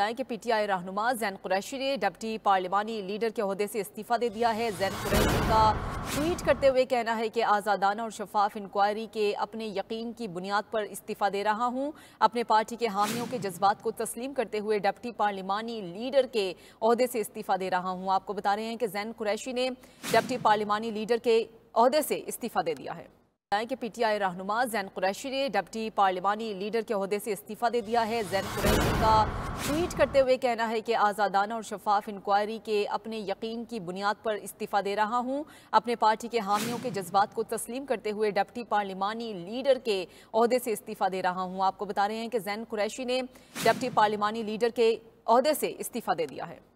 बताएं कि पीटीआई रहनुमा जैन कुरैशी ने डिप्टी पार्लिमानी लीडर के अहदे से इस्तीफ़ा दे दिया है जैन कुरैशी का ट्वीट करते हुए कहना है कि आज़ादाना और शफाफ इंक्वायरी के अपने यकीन की बुनियाद पर इस्तीफ़ा दे रहा हूं अपने पार्टी के हामियों के जज्बात को तस्लीम करते हुए डिप्टी पार्लिमानी लीडर के अहदे से इस्तीफ़ा दे रहा हूँ आपको बता रहे हैं कि जैन कुरैशी ने डिप्टी पार्लिमानी लीडर के अहदे से इस्तीफ़ा दे दिया है बताएं कि पीटीआई रहनुमा जैन कुरैशी ने डिप्टी पार्लिमानी लीडर के अहदे से इस्तीफ़ा दे दिया है जैन कुरैशी का ट्वीट करते हुए कहना है कि आज़ादाना और शफाफ इंक्वायरी के अपने यकीन की बुनियाद पर इस्तीफ़ा दे रहा हूँ अपने पार्टी के हामियों के जज्बात को तस्लीम करते हुए डिप्टी पार्लिमानी लीडर के अहदे से इस्तीफ़ा दे रहा हूँ आपको बता रहे हैं कि जैन कुरैशी ने डिप्टी पार्लिमानी लीडर के अहदे से इस्तीफ़ा दे दिया है